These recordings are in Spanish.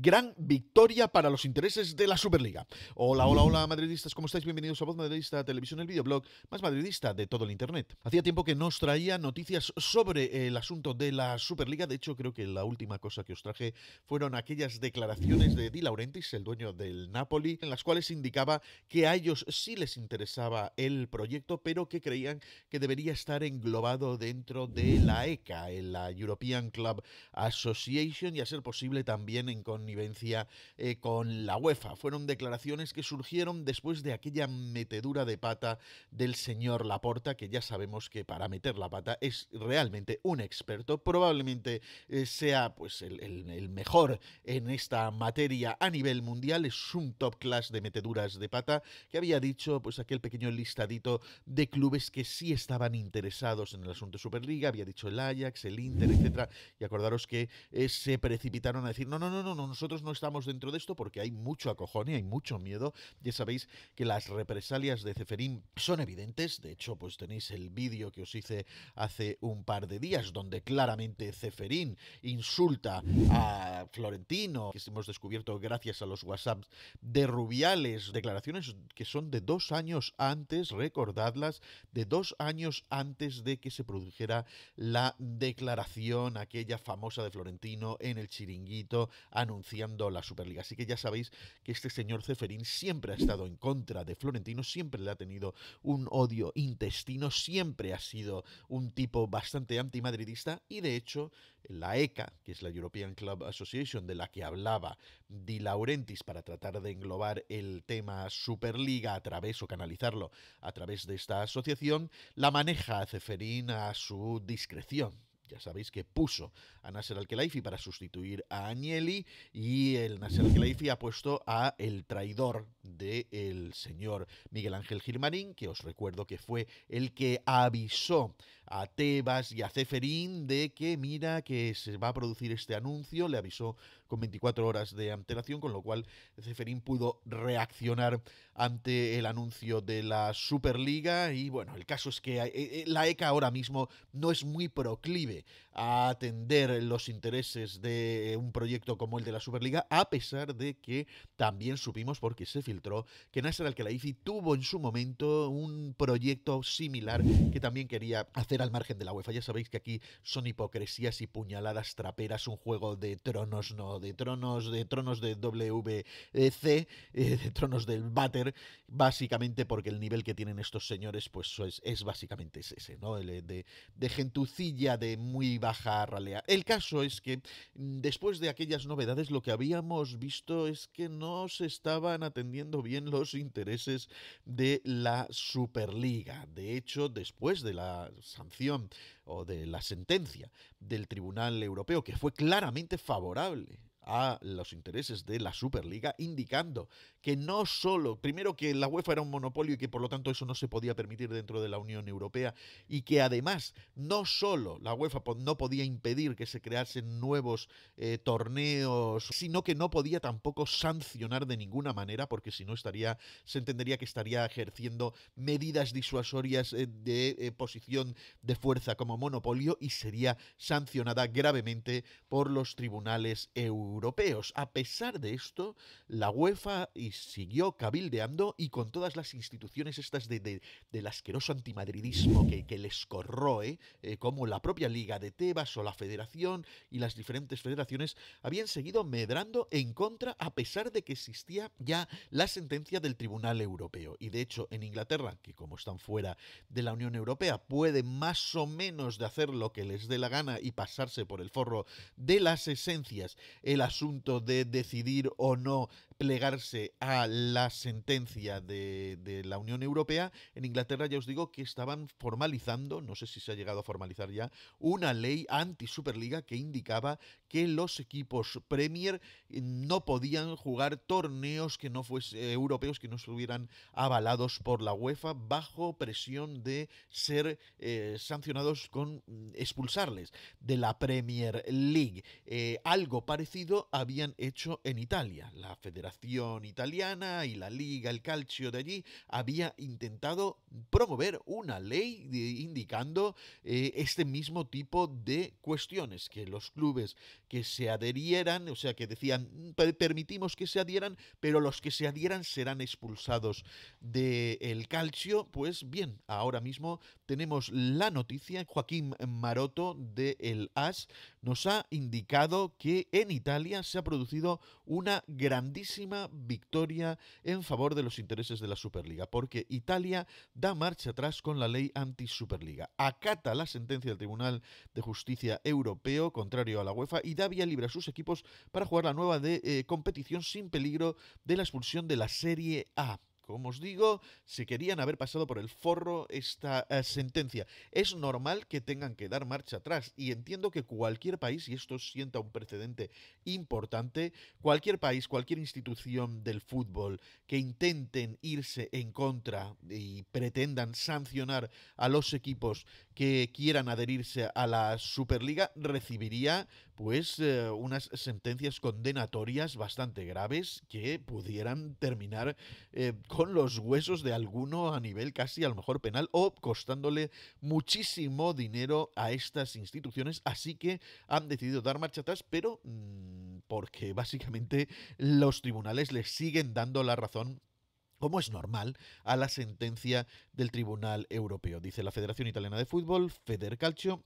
gran victoria para los intereses de la Superliga. Hola, hola, hola, madridistas, ¿cómo estáis? Bienvenidos a Voz Madridista Televisión, el videoblog más madridista de todo el Internet. Hacía tiempo que no os traía noticias sobre el asunto de la Superliga, de hecho creo que la última cosa que os traje fueron aquellas declaraciones de Di Laurentiis, el dueño del Napoli, en las cuales indicaba que a ellos sí les interesaba el proyecto, pero que creían que debería estar englobado dentro de la ECA, la European Club Association, y a ser posible también en con eh, con la UEFA. Fueron declaraciones que surgieron después de aquella metedura de pata del señor Laporta, que ya sabemos que para meter la pata es realmente un experto, probablemente eh, sea pues el, mejor en esta materia a nivel mundial, es un top class de meteduras de pata, que había dicho pues aquel pequeño listadito de clubes que sí estaban interesados en el asunto de Superliga, había dicho el Ajax, el Inter, etcétera, y acordaros que eh, se precipitaron a decir, no, no, no, no, no, nosotros no estamos dentro de esto porque hay mucho acojón y hay mucho miedo. Ya sabéis que las represalias de Ceferín son evidentes. De hecho, pues tenéis el vídeo que os hice hace un par de días donde claramente Ceferín insulta a Florentino, que hemos descubierto gracias a los WhatsApps de Rubiales, declaraciones que son de dos años antes, recordadlas, de dos años antes de que se produjera la declaración aquella famosa de Florentino en el chiringuito anunciando la Superliga. Así que ya sabéis que este señor Ceferín siempre ha estado en contra de Florentino, siempre le ha tenido un odio intestino, siempre ha sido un tipo bastante antimadridista y de hecho la ECA, que es la European Club Association de la que hablaba Di Laurentiis para tratar de englobar el tema Superliga a través o canalizarlo a través de esta asociación, la maneja a a su discreción ya sabéis que puso a Nasser Al-Khelaifi para sustituir a Agnelli y el Nasser Al-Khelaifi ha puesto a el traidor del señor Miguel Ángel Gilmarín, que os recuerdo que fue el que avisó a Tebas y a Zeferín de que mira que se va a producir este anuncio, le avisó con 24 horas de antelación, con lo cual Zeferín pudo reaccionar ante el anuncio de la Superliga y bueno, el caso es que eh, eh, la ECA ahora mismo no es muy proclive a atender los intereses de un proyecto como el de la Superliga, a pesar de que también supimos, porque se filtró, que Nasser Al-Khelaifi tuvo en su momento un proyecto similar que también quería hacer al margen de la UEFA. Ya sabéis que aquí son hipocresías y puñaladas traperas, un juego de tronos, no, de tronos, de tronos de WC, eh, de tronos del váter, básicamente porque el nivel que tienen estos señores, pues es, es básicamente ese, ¿no? Eh, de, de gentucilla de muy baja ralea. El caso es que mm, después de aquellas novedades, lo que habíamos visto es que no se estaban atendiendo bien los intereses de la Superliga. De hecho, después de la o de la sentencia del Tribunal Europeo, que fue claramente favorable a los intereses de la Superliga, indicando que no solo, primero que la UEFA era un monopolio y que por lo tanto eso no se podía permitir dentro de la Unión Europea, y que además no solo la UEFA no podía impedir que se creasen nuevos eh, torneos, sino que no podía tampoco sancionar de ninguna manera, porque si no estaría, se entendería que estaría ejerciendo medidas disuasorias eh, de eh, posición de fuerza como monopolio y sería sancionada gravemente por los tribunales europeos europeos. A pesar de esto, la UEFA siguió cabildeando y con todas las instituciones estas de, del asqueroso antimadridismo que, que les corroe, eh, como la propia Liga de Tebas o la Federación y las diferentes federaciones, habían seguido medrando en contra a pesar de que existía ya la sentencia del Tribunal Europeo. Y de hecho, en Inglaterra, que como están fuera de la Unión Europea, pueden más o menos de hacer lo que les dé la gana y pasarse por el forro de las esencias, el asunto de decidir o no plegarse a la sentencia de, la Unión Europea, en Inglaterra ya os digo que estaban formalizando, no sé si se ha llegado a formalizar ya, una ley anti-Superliga que indicaba que los equipos Premier no podían jugar torneos que no fuese, eh, europeos que no estuvieran avalados por la UEFA bajo presión de ser eh, sancionados con mm, expulsarles de la Premier League. Eh, algo parecido habían hecho en Italia, la Federación Italiana y la Liga, el Calcio de allí, había intentado promover una ley indicando eh, este mismo tipo de cuestiones, que los clubes que se adherieran, o sea, que decían, mm, permitimos que se adhieran, pero los que se adhieran serán expulsados del Calcio, pues bien, ahora mismo tenemos la noticia, Joaquín Maroto de El AS nos ha indicado que en Italia se ha producido una grandísima victoria en favor de los intereses de la Superliga, porque Italia da marcha atrás con la ley anti-Superliga, acata la sentencia del Tribunal de Justicia Europeo, contrario a la UEFA, y da vía libre a sus equipos para jugar la nueva eh, competición sin peligro de la expulsión de la Serie A como os digo, se querían haber pasado por el forro esta eh, sentencia. Es normal que tengan que dar marcha atrás y entiendo que cualquier país, y esto sienta un precedente importante, cualquier país, cualquier institución del fútbol que intenten irse en contra y pretendan sancionar a los equipos que quieran adherirse a la Superliga recibiría pues eh, unas sentencias condenatorias bastante graves que pudieran terminar eh, con los huesos de alguno a nivel casi a lo mejor penal o costándole muchísimo dinero a estas instituciones, así que han decidido dar marcha atrás, pero mm, porque básicamente los tribunales les siguen dando la razón como es normal, a la sentencia del Tribunal Europeo. Dice la Federación Italiana de Fútbol, Federcalcio,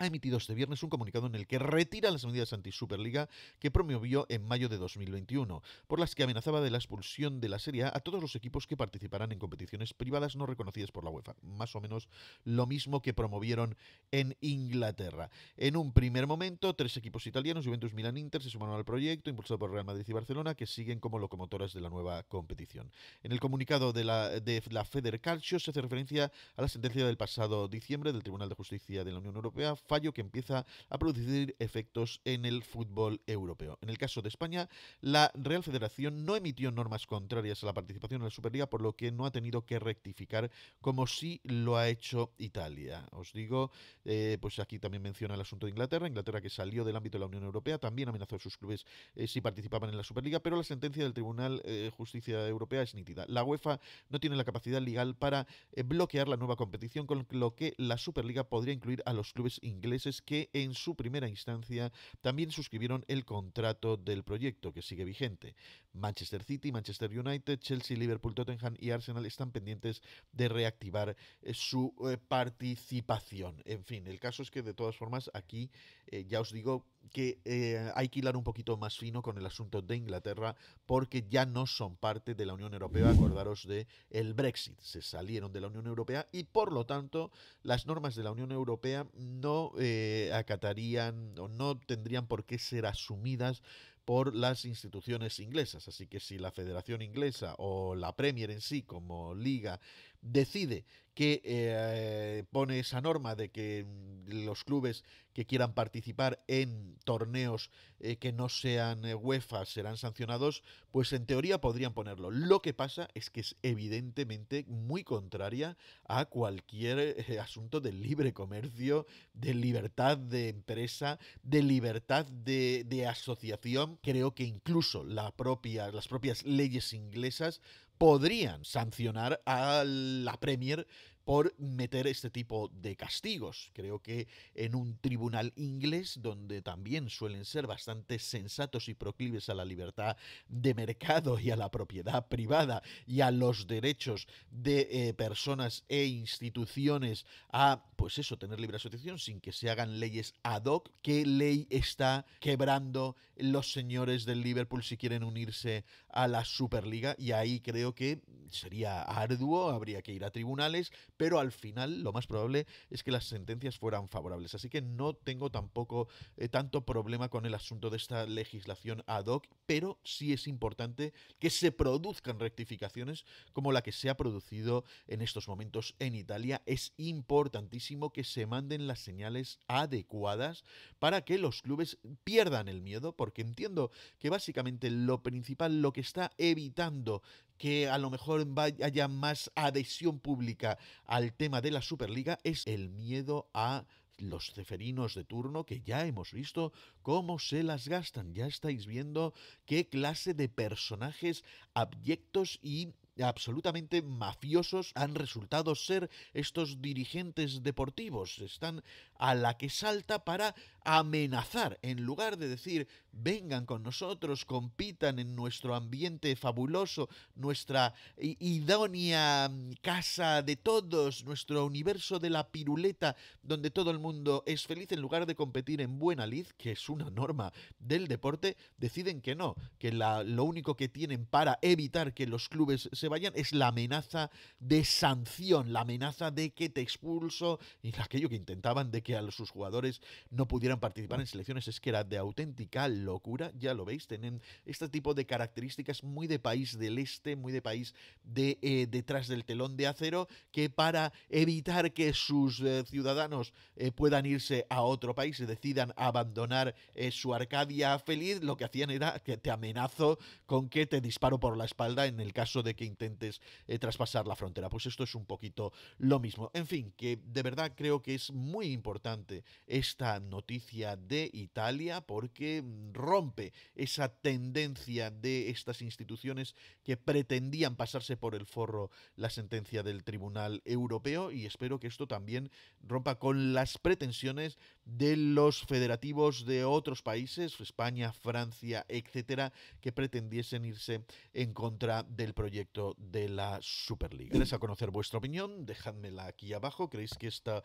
ha emitido este viernes un comunicado en el que retira las medidas anti-Superliga que promovió en mayo de 2021, por las que amenazaba de la expulsión de la Serie A a todos los equipos que participarán en competiciones privadas no reconocidas por la UEFA. Más o menos lo mismo que promovieron en Inglaterra. En un primer momento, tres equipos italianos, Juventus, Milan, Inter, se sumaron al proyecto, impulsado por Real Madrid y Barcelona, que siguen como locomotoras de la nueva competición. En el comunicado de la, de la Feder se hace referencia a la sentencia del pasado diciembre del Tribunal de Justicia de la Unión Europea fallo que empieza a producir efectos en el fútbol europeo. En el caso de España, la Real Federación no emitió normas contrarias a la participación en la Superliga, por lo que no ha tenido que rectificar como sí lo ha hecho Italia. Os digo, eh, pues aquí también menciona el asunto de Inglaterra, Inglaterra que salió del ámbito de la Unión Europea, también amenazó a sus clubes eh, si participaban en la Superliga, pero la sentencia del Tribunal eh, de Justicia Europea es nítida. La UEFA no tiene la capacidad legal para bloquear la nueva competición, con lo que la Superliga podría incluir a los clubes ingleses ingleses que en su primera instancia también suscribieron el contrato del proyecto que sigue vigente. Manchester City, Manchester United, Chelsea, Liverpool, Tottenham y Arsenal están pendientes de reactivar eh, su eh, participación. En fin, el caso es que de todas formas aquí eh, ya os digo que eh, hay que hilar un poquito más fino con el asunto de Inglaterra porque ya no son parte de la Unión Europea, acordaros de el Brexit, se salieron de la Unión Europea y por lo tanto las normas de la Unión Europea no eh, acatarían o no tendrían por qué ser asumidas por las instituciones inglesas. Así que si la Federación Inglesa o la Premier en sí como liga decide que eh, pone esa norma de que mm, los clubes que quieran participar en torneos eh, que no sean eh, UEFA serán sancionados, pues en teoría podrían ponerlo. Lo que pasa es que es evidentemente muy contraria a cualquier asunto de libre comercio, de libertad de empresa, de libertad de, asociación. Creo que incluso las propias leyes inglesas podrían sancionar a la Premier por meter este tipo de castigos. Creo que en un tribunal inglés, donde también suelen ser bastante sensatos y proclives a la libertad de mercado y a la propiedad privada y a los derechos de eh, personas e instituciones a, pues eso, tener libre asociación sin que se hagan leyes ad hoc, ¿qué ley está quebrando los señores del Liverpool si quieren unirse a la Superliga? Y ahí creo que sería arduo, habría que ir a tribunales, pero al final lo más probable es que las sentencias fueran favorables. Así que no tengo tampoco eh, tanto problema con el asunto de esta legislación ad hoc, pero sí es importante que se produzcan rectificaciones como la que se ha producido en estos momentos en Italia. Es importantísimo que se manden las señales adecuadas para que los clubes pierdan el miedo, porque entiendo que básicamente lo principal, lo que está evitando que a lo mejor haya más adhesión pública al tema de la Superliga es el miedo a los ceferinos de turno que ya hemos visto cómo se las gastan. Ya estáis viendo qué clase de personajes abyectos y absolutamente mafiosos han resultado ser estos dirigentes deportivos. Están a la que salta para amenazar, en lugar de decir, vengan con nosotros, compitan en nuestro ambiente fabuloso, nuestra idónea mm, casa de todos, nuestro universo de la piruleta, donde todo el mundo es feliz, en lugar de competir en buena lid, que es una norma del deporte, deciden que no, que lo único que tienen para evitar que los clubes se vayan es la amenaza de sanción, la amenaza de que te expulso, y aquello que intentaban de que a sus jugadores no pudieran participar en selecciones es que era de auténtica locura, ya lo veis, tienen este tipo de características muy de país del este, muy de país de eh, detrás del telón de acero, que para evitar que sus eh, ciudadanos eh, puedan irse a otro país y decidan abandonar su Arcadia feliz, lo que hacían era que te amenazo con que te disparo por la espalda en el caso de que intentes traspasar la frontera. Pues esto es un poquito lo mismo. En fin, que de verdad creo que es muy importante esta noticia de Italia porque mm, rompe esa tendencia de estas instituciones que pretendían pasarse por el forro la sentencia del Tribunal Europeo y espero que esto también rompa con las pretensiones de los federativos de otros países, España, Francia, etcétera, que pretendiesen irse en contra del proyecto de la Superliga. ¿Queréis conocer vuestra opinión? Dejadmela aquí abajo. ¿Creéis que esta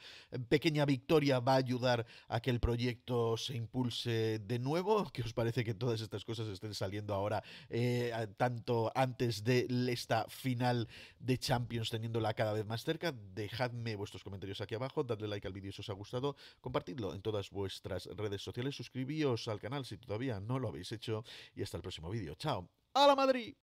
pequeña victoria va a ayudar a que el proyecto se impulse de nuevo? ¿Qué os parece que todas estas cosas estén saliendo ahora, eh, tanto antes de esta final de Champions, teniéndola cada vez más cerca? Dejadme vuestros comentarios aquí abajo, dadle like al vídeo si os ha gustado, compartidlo en todas vuestras redes sociales, suscribíos al canal si todavía no lo habéis hecho y hasta el próximo vídeo. ¡Chao! ¡A la Madrid!